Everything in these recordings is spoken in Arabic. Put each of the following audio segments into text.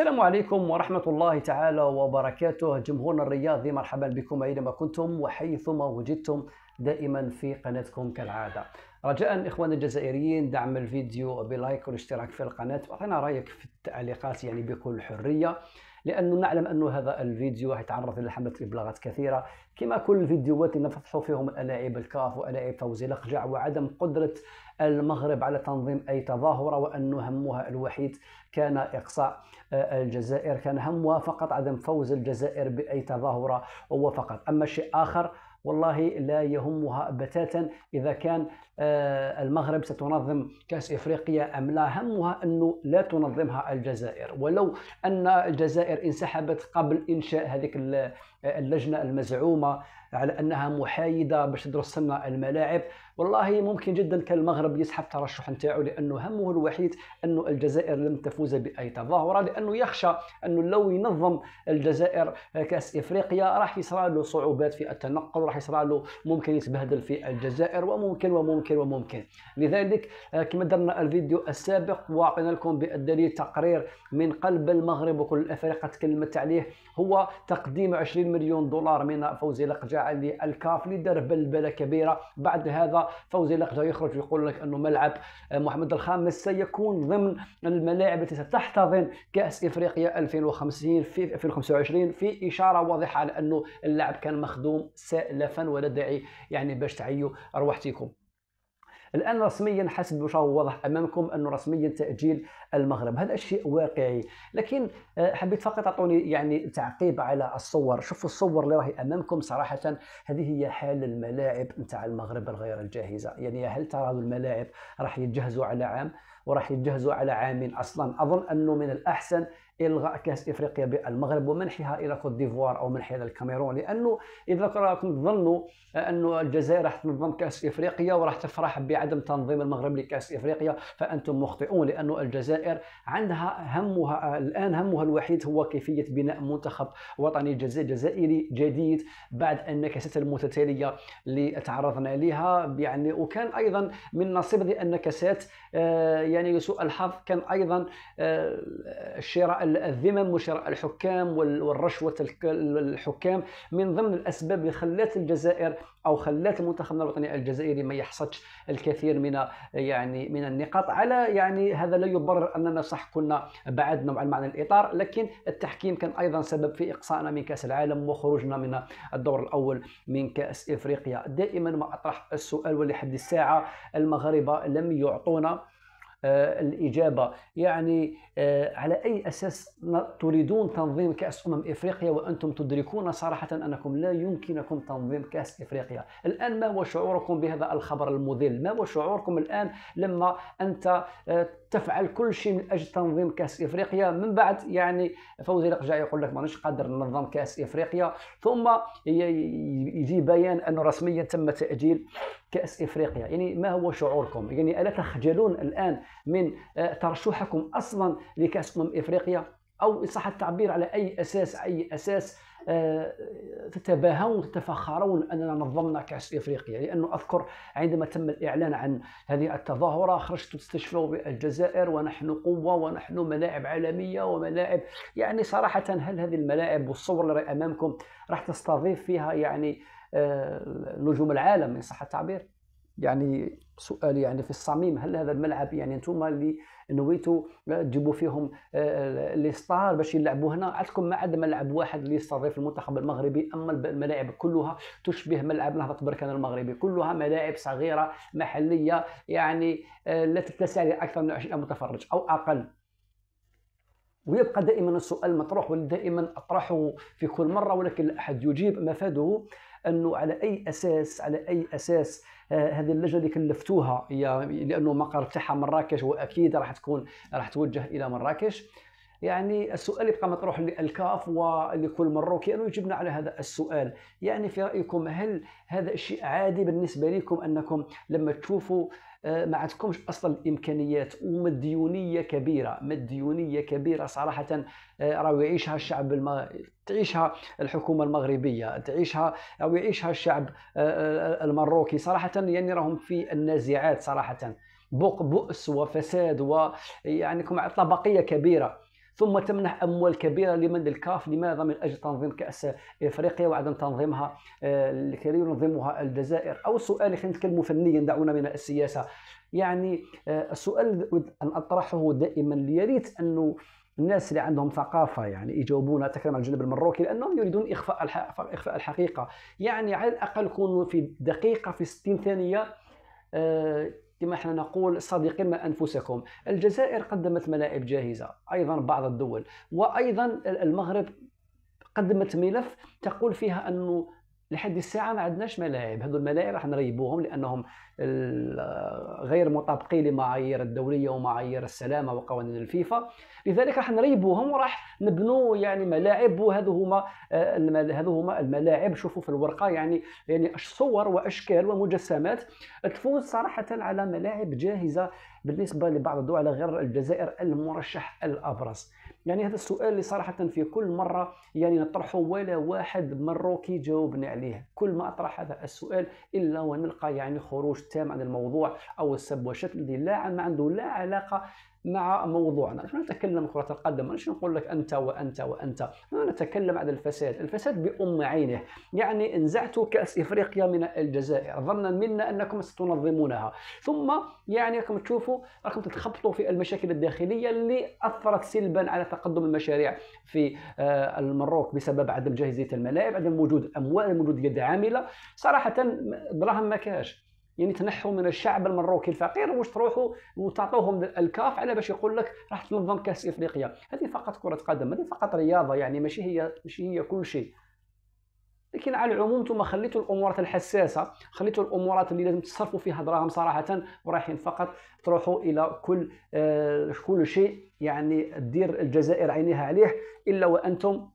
السلام عليكم ورحمة الله تعالى وبركاته جمهورنا الرياضي مرحبا بكم أينما كنتم وحيثما وجدتم دائما في قناتكم كالعادة رجاء إخواننا الجزائريين دعم الفيديو بلايك والاشتراك في القناة وعطينا رأيك في التعليقات يعني بكل حرية لانه نعلم انه هذا الفيديو حيتعرض الى حمله ابلاغات كثيره كما كل الفيديوهات اللي نفتحوا فيهم الاعيب الكاف والاعيب فوزي لقجع وعدم قدره المغرب على تنظيم اي تظاهره وانه همها الوحيد كان اقصاء آه، الجزائر كان همها فقط عدم فوز الجزائر باي تظاهره هو فقط اما شيء اخر والله لا يهمها بتاتا إذا كان آه، المغرب ستنظم كأس إفريقيا أم لا همها أنه لا تنظمها الجزائر ولو أن الجزائر انسحبت قبل إنشاء هذه آه، اللجنة المزعومة على انها محايده باش تدرس لنا الملاعب والله ممكن جدا كان المغرب يسحب الترشح نتاعو لانه همه الوحيد انه الجزائر لم تفوز باي تظاهره لانه يخشى انه لو ينظم الجزائر كاس افريقيا راح يصرى له صعوبات في التنقل راح يصرى له ممكن يتبهدل في الجزائر وممكن وممكن وممكن لذلك آه، كما درنا الفيديو السابق واعطينا لكم بالدليل تقرير من قلب المغرب وكل الافارقه تكلمت عليه هو تقديم 20 مليون دولار من فوزي لقجع ساعه يعني للكاف اللي دار بلبله كبيره بعد هذا فوزي لقجه يخرج ويقول لك انه ملعب محمد الخامس سيكون ضمن الملاعب التي ستحتضن كاس افريقيا 2050 في 2025 في اشاره واضحه على انه اللعب كان مخدوم سالفا ولا داعي يعني باش تعيوا ارواحتكم الان رسميا حسب ما واضح امامكم انه رسميا تاجيل المغرب هذا شيء واقعي لكن آه، حبيت فقط اعطوني يعني تعقيب على الصور شوفوا الصور اللي راهي امامكم صراحه هذه هي حال الملاعب نتاع المغرب الغير الجاهزه يعني هل ترى الملاعب راح يتجهزوا على عام وراح يتجهزوا على عامين اصلا اظن انه من الاحسن الغاء كاس افريقيا بالمغرب ومنحها الى كوت ديفوار او منحها الى الكاميرون لانه اذا راكم تظنوا انه الجزائر راح تنظم كاس افريقيا وراح تفرح بعدم تنظيم المغرب لكاس افريقيا فانتم مخطئون لانه الجزائر عندها همها الان همها الوحيد هو كيفيه بناء منتخب وطني جزائري جديد بعد النكسات المتتاليه اللي تعرضنا لها يعني وكان ايضا من نصيب النكسات آه، يعني لسوء الحظ كان ايضا آه، شراء الذمم وشراء الحكام والرشوه الحكام من ضمن الاسباب اللي خلات الجزائر او خلات المنتخب الوطني الجزائري ما يحصدش الكثير من آه، يعني من النقاط على يعني هذا لا يبرر اننا صح كنا بعدنا نوعا ما عن الاطار لكن التحكيم كان ايضا سبب في اقصائنا من كاس العالم وخروجنا من الدور الاول من كاس افريقيا دائما ما اطرح السؤال ولحد الساعه المغاربه لم يعطونا آه، الاجابه يعني آه، على اي اساس تريدون تنظيم كاس امم افريقيا وانتم تدركون صراحه انكم لا يمكنكم تنظيم كاس افريقيا الان ما هو شعوركم بهذا الخبر المذل ما هو شعوركم الان لما انت آه، تفعل كل شيء من اجل تنظيم كاس افريقيا من بعد يعني فوزي لقجع يقول لك مانيش قادر ننظم كاس افريقيا ثم يجي بيان انه رسميا تم تاجيل كاس افريقيا يعني ما هو شعوركم يعني الا تخجلون الان من آه، ترشحكم اصلا لكاس امم افريقيا او صح التعبير على اي اساس اي اساس آه، تتباهون وتتفخرون اننا نظمنا كاس افريقيا لانه اذكر عندما تم الاعلان عن هذه التظاهره خرجت تستشفى بالجزائر ونحن قوه ونحن ملاعب عالميه وملاعب يعني صراحه هل هذه الملاعب والصور اللي امامكم راح تستضيف فيها يعني آه، نجوم العالم ان صح التعبير؟ يعني سؤال يعني في الصميم هل هذا الملعب يعني انتم اللي نويتوا آه، تجيبوا فيهم آه، لي ستار باش يلعبوا هنا عندكم ما عاد ملعب واحد اللي يستضيف في المنتخب المغربي اما الملاعب كلها تشبه ملعب نهضه بركان المغربي كلها ملاعب صغيره محليه يعني آه، لا تتسع لاكثر من 20 متفرج او اقل ويبقى دائما السؤال مطروح ودائما اطرحه في كل مره ولكن لا احد يجيب مفاده انه على اي اساس على اي اساس آه، هذه اللجنه اللي كلفتوها هي لانه المقر تاعها مراكش واكيد راح تكون راح توجه الى مراكش يعني السؤال يبقى مطروح للكاف ولكل مروكي يعني انه يجبنا على هذا السؤال يعني في رايكم هل هذا الشيء عادي بالنسبه لكم انكم لما تشوفوا آه، ما عندكمش اصلا الامكانيات ومديونيه كبيره مديونيه كبيره صراحه آه، راه يعيشها الشعب الم... تعيشها الحكومه المغربيه تعيشها او يعيشها الشعب آه، المروكي صراحه يعني راهم في النازعات صراحه بؤس وفساد ويعني طبقيه كبيره ثم تمنح اموال كبيره لمن الكاف لماذا من اجل تنظيم كاس افريقيا وعدم تنظيمها آه، لكي ينظمها الجزائر او سؤال خلينا نتكلموا فنيا دعونا من السياسه يعني آه، السؤال ان اطرحه دائما يا ريت انه الناس اللي عندهم ثقافه يعني يجاوبونا اتكلم عن الجانب المروكي لانهم يريدون اخفاء اخفاء الحقيقه يعني على الاقل يكونوا في دقيقه في 60 ثانيه آه، كما احنا نقول صادقين مع انفسكم الجزائر قدمت ملاعب جاهزه ايضا بعض الدول وايضا المغرب قدمت ملف تقول فيها انه لحد الساعه ما عندناش ملاعب هذو الملاعب راح نريبوهم لانهم غير مطابقين لمعايير الدوليه ومعايير السلامه وقوانين الفيفا لذلك راح نريبوهم وراح نبنوا يعني ملاعب وهذو هما آه، هذو هما الملاعب شوفوا في الورقه يعني يعني صور واشكال ومجسمات تفوز صراحه على ملاعب جاهزه بالنسبه لبعض الدول غير الجزائر المرشح الابرز يعني هذا السؤال اللي صراحه في كل مره يعني نطرحه ولا واحد مروكي جاوبني عليه كل ما اطرح هذا السؤال الا ونلقى يعني خروج تام عن الموضوع او السب والشتم اللي لا ما عنده لا علاقه مع موضوعنا نحن نتكلم كرة القدم ما نقول لك أنت وأنت وأنت نتكلم عن الفساد الفساد بأم عينه يعني انزعت كأس إفريقيا من الجزائر ظنا منا أنكم ستنظمونها ثم يعني راكم تشوفوا راكم تتخبطوا في المشاكل الداخلية اللي أثرت سلبا على تقدم المشاريع في آه، المروك بسبب عدم جاهزية الملاعب عدم وجود أموال وجود يد عاملة صراحة دراهم ما كاش يعني تنحوا من الشعب المروكي الفقير واش تروحوا وتعطوهم الكاف على باش يقول لك راح تنظم كاس افريقيا هذه فقط كره قدم هذه فقط رياضه يعني ماشي هي ماشي هي كل شيء لكن على العموم انتم خليتوا الامورات الحساسه خليتوا الامورات اللي لازم تصرفوا فيها دراهم صراحه ورايحين فقط تروحوا الى كل آه كل شيء يعني دير الجزائر عينيها عليه الا وانتم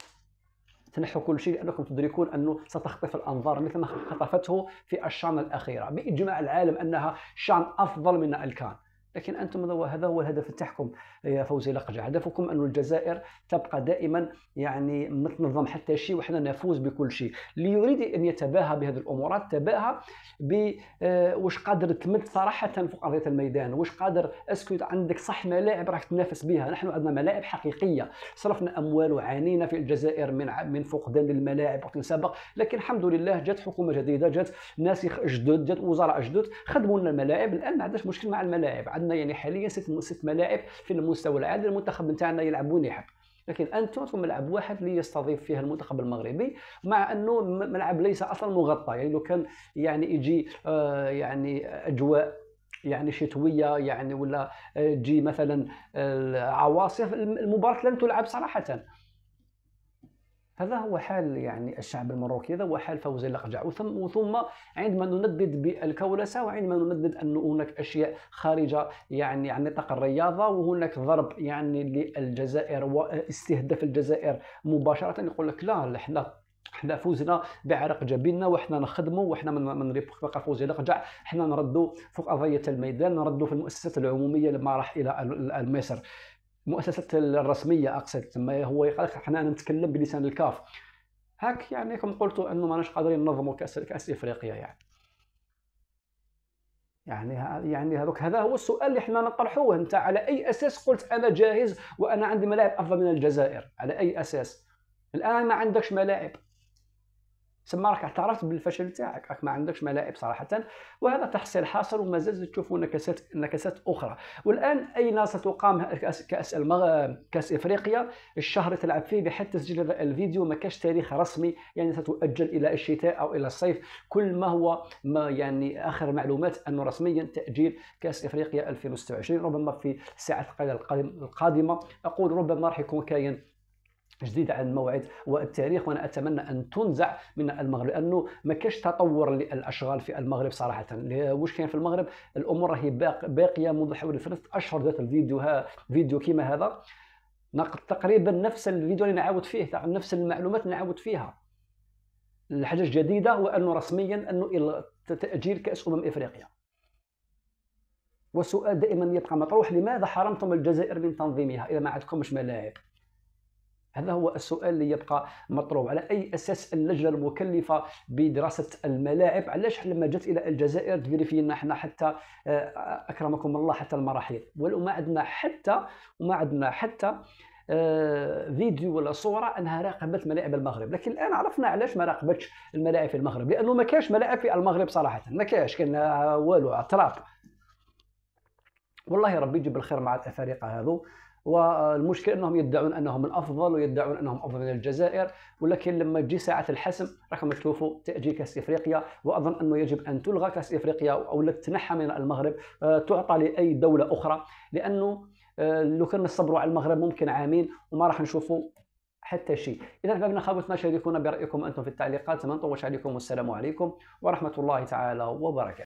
تنحوا كل شيء لانكم تدركون انه ستخطف الانظار مثل ما خطفته في الشان الاخيره باجماع العالم انها شان افضل من الكان لكن انتم هذا هو الهدف تاعكم يا فوزي لقجع هدفكم ان الجزائر تبقى دائما يعني متنظم حتى شيء وحنا نفوز بكل شيء اللي يريد ان يتباهى بهذه الامورات تباهى ب آه، واش قادر تمد صراحه فوق ارضيه الميدان واش قادر اسكت عندك صح ملاعب راك تنافس بها نحن عندنا ملاعب حقيقيه صرفنا اموال وعانينا في الجزائر من من فقدان الملاعب وقت سابق لكن الحمد لله جات حكومه جديده جات ناس جدد جات وزراء جدد خدموا لنا الملاعب الان ما عندناش مشكل مع الملاعب عندنا يعني حاليا ست ست ملاعب في المستوى العالي المنتخب نتاعنا يلعب وين يحب لكن انتم في ملعب واحد اللي يستضيف فيه المنتخب المغربي مع انه ملعب ليس اصلا مغطى يعني لو كان يعني يجي آه يعني اجواء يعني شتويه يعني ولا تجي آه، مثلا آه، عواصف المباراه لن تلعب صراحه هذا هو حال يعني الشعب المروكي هذا هو حال فوز الأقجع وثم, ثم عندما نندد بالكولسة وعندما نندد أن هناك أشياء خارجة يعني عن نطاق الرياضة وهناك ضرب يعني للجزائر واستهداف الجزائر مباشرة يقول لك لا احنا حنا فوزنا بعرق جبيننا وحنا نخدموا وحنا من من رفقه فوز الرجع حنا نردوا فوق قضيه الميدان نردوا في المؤسسات العموميه لما راح الى مصر المؤسسات الرسميه اقصد تما هو قال حنا نتكلم بلسان الكاف هاك يعني كما قلتوا انه ماناش قادرين ننظموا كاس كاس افريقيا يعني يعني يعني هذوك هذا هو السؤال اللي حنا نطرحوه انت على اي اساس قلت انا جاهز وانا عندي ملاعب افضل من الجزائر على اي اساس الان ما عندكش ملاعب تما راك اعترفت بالفشل تاعك راك ما عندكش ملاعب صراحه وهذا تحصيل حاصل وما زلت تشوفوا نكسات نكسات اخرى والان اين ستقام كاس كاس, المغ... كأس افريقيا الشهر تلعب فيه بحيث تسجيل هذا الفيديو ما كاش تاريخ رسمي يعني ستؤجل الى الشتاء او الى الصيف كل ما هو ما يعني اخر معلومات انه رسميا تاجيل كاس افريقيا 2026 ربما في الساعه القادمه اقول ربما راح يكون كاين جديد عن الموعد والتاريخ وانا اتمنى ان تنزع من المغرب لانه ما كاش تطور للاشغال في المغرب صراحه واش كاين في المغرب الامور راهي باقيه منذ حوالي ثلاث اشهر ذات الفيديو ها فيديو كيما هذا تقريبا نفس الفيديو اللي نعاود فيه نفس المعلومات اللي نعاود فيها الحاجه الجديده هو انه رسميا انه تاجيل كاس امم افريقيا وسؤال دائما يبقى مطروح لماذا حرمتم الجزائر من تنظيمها اذا ما عندكمش ملاعب هذا هو السؤال اللي يبقى مطروح على اي اساس اللجنه المكلفه بدراسه الملاعب علاش لما جات الى الجزائر تفيريفي فينا حنا حتى آه، اكرمكم الله حتى المراحيض وما عندنا حتى وما عندنا حتى آه، فيديو ولا صوره انها راقبت ملاعب المغرب لكن الان عرفنا علاش ما راقبتش الملاعب في المغرب لانه ما كاش ملاعب في المغرب صراحه ما كاش كان والو اعتراف والله ربي يجيب الخير مع الافارقه هذو والمشكل انهم يدعون انهم الافضل ويدعون انهم افضل من الجزائر ولكن لما تجي ساعه الحسم راكم تشوفوا تاجيل كاس افريقيا واظن انه يجب ان تلغى كاس افريقيا او تنحى من المغرب آه، تعطى لاي دوله اخرى لانه آه، لو كان نصبروا على المغرب ممكن عامين وما راح نشوفوا حتى شيء اذا حبابنا خاوتنا شاركونا برايكم انتم في التعليقات ما نطولش عليكم والسلام عليكم ورحمه الله تعالى وبركاته